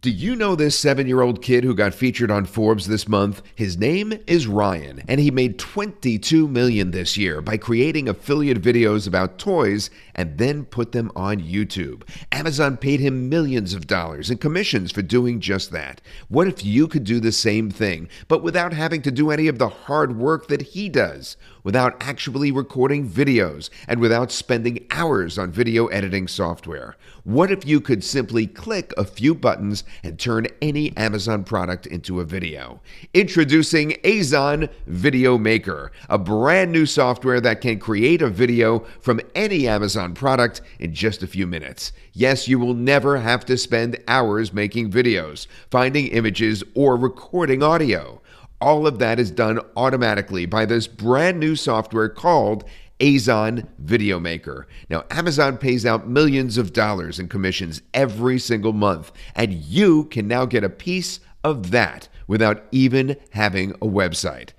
Do you know this seven year old kid who got featured on Forbes this month? His name is Ryan, and he made 22 million this year by creating affiliate videos about toys and then put them on YouTube. Amazon paid him millions of dollars in commissions for doing just that. What if you could do the same thing, but without having to do any of the hard work that he does, without actually recording videos, and without spending hours on video editing software? What if you could simply click a few buttons? and turn any Amazon product into a video. Introducing Azon Video Maker, a brand new software that can create a video from any Amazon product in just a few minutes. Yes, you will never have to spend hours making videos, finding images, or recording audio. All of that is done automatically by this brand new software called Azon Video Maker. Now, Amazon pays out millions of dollars in commissions every single month, and you can now get a piece of that without even having a website.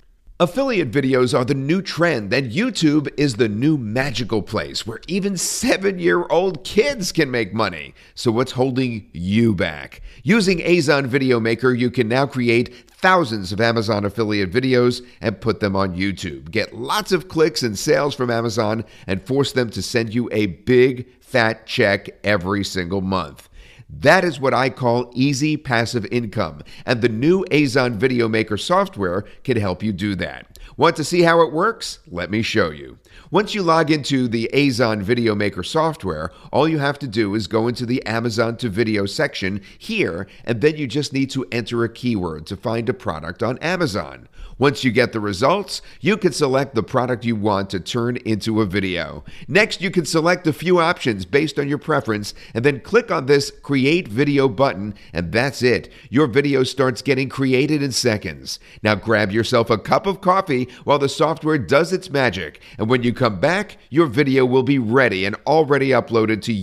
Affiliate videos are the new trend, and YouTube is the new magical place where even seven year old kids can make money. So, what's holding you back? Using Azon Video Maker, you can now create thousands of Amazon affiliate videos and put them on YouTube. Get lots of clicks and sales from Amazon and force them to send you a big fat check every single month. That is what I call easy passive income, and the new Azon Video Maker software can help you do that. Want to see how it works? Let me show you. Once you log into the Azon Video Maker software, all you have to do is go into the Amazon to Video section here, and then you just need to enter a keyword to find a product on Amazon. Once you get the results, you can select the product you want to turn into a video. Next, you can select a few options based on your preference, and then click on this Create Video button, and that's it. Your video starts getting created in seconds. Now grab yourself a cup of coffee while the software does its magic. And when you come back, your video will be ready and already uploaded to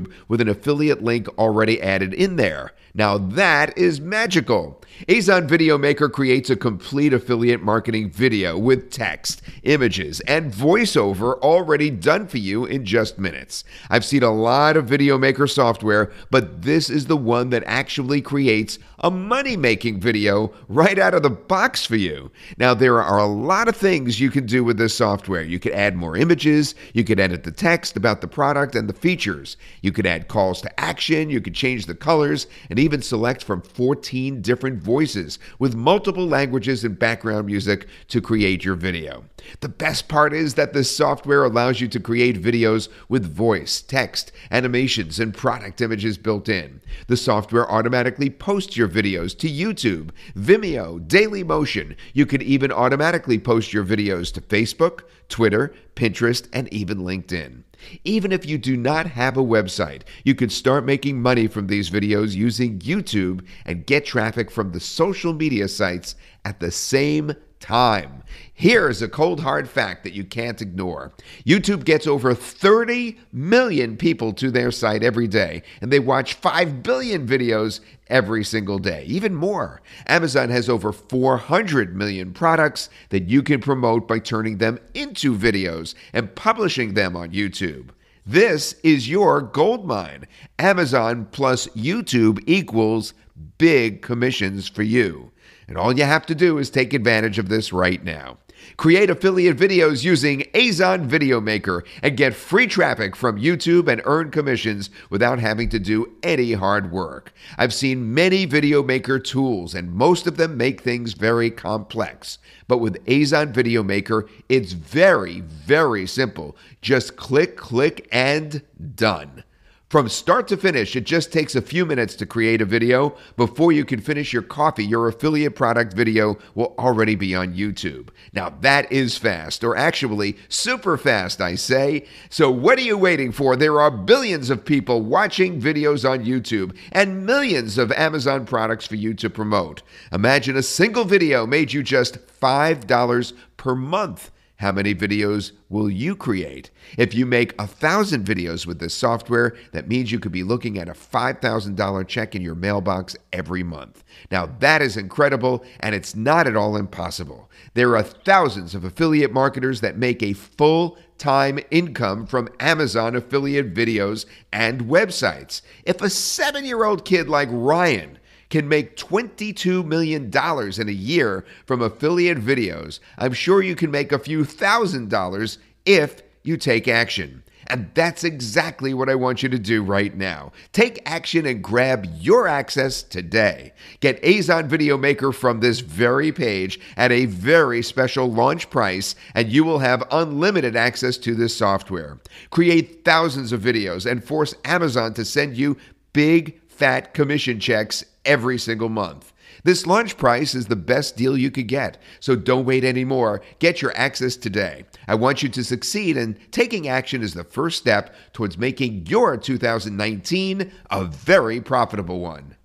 YouTube with an affiliate link already added in there. Now that is magical. Azon Video Maker creates a complete affiliate marketing video with text, images, and voiceover already done for you in just minutes. I've seen a lot of video maker software, but this is the one that actually creates a money making video right out of the box for you. Now, there are a lot lot of things you can do with this software. You could add more images, you could edit the text about the product and the features, you could add calls to action, you could change the colors, and even select from 14 different voices with multiple languages and background music to create your video. The best part is that this software allows you to create videos with voice, text, animations, and product images built in. The software automatically posts your videos to YouTube, Vimeo, Dailymotion. You can even automatically post your videos to Facebook, Twitter, Pinterest, and even LinkedIn. Even if you do not have a website, you can start making money from these videos using YouTube and get traffic from the social media sites at the same time. Here's a cold hard fact that you can't ignore YouTube gets over 30 million people to their site every day, and they watch 5 billion videos every single day, even more. Amazon has over 400 million products that you can promote by turning them into videos and publishing them on YouTube. This is your gold mine. Amazon plus YouTube equals big commissions for you. And all you have to do is take advantage of this right now. Create affiliate videos using Azon Video Maker and get free traffic from YouTube and earn commissions without having to do any hard work. I've seen many video maker tools, and most of them make things very complex. But with Azon Video Maker, it's very, very simple. Just click, click, and done. From start to finish, it just takes a few minutes to create a video. Before you can finish your coffee, your affiliate product video will already be on YouTube. Now, that is fast, or actually super fast, I say. So, what are you waiting for? There are billions of people watching videos on YouTube and millions of Amazon products for you to promote. Imagine a single video made you just $5 per month. How many videos will you create? If you make a thousand videos with this software, that means you could be looking at a $5,000 check in your mailbox every month. Now, that is incredible, and it's not at all impossible. There are thousands of affiliate marketers that make a full time income from Amazon affiliate videos and websites. If a seven year old kid like Ryan can make $22 million in a year from affiliate videos. I'm sure you can make a few thousand dollars if you take action. And that's exactly what I want you to do right now. Take action and grab your access today. Get Azon Video Maker from this very page at a very special launch price, and you will have unlimited access to this software. Create thousands of videos and force Amazon to send you big fat commission checks every single month. This launch price is the best deal you could get, so don't wait anymore. Get your access today. I want you to succeed, and taking action is the first step towards making your 2019 a very profitable one.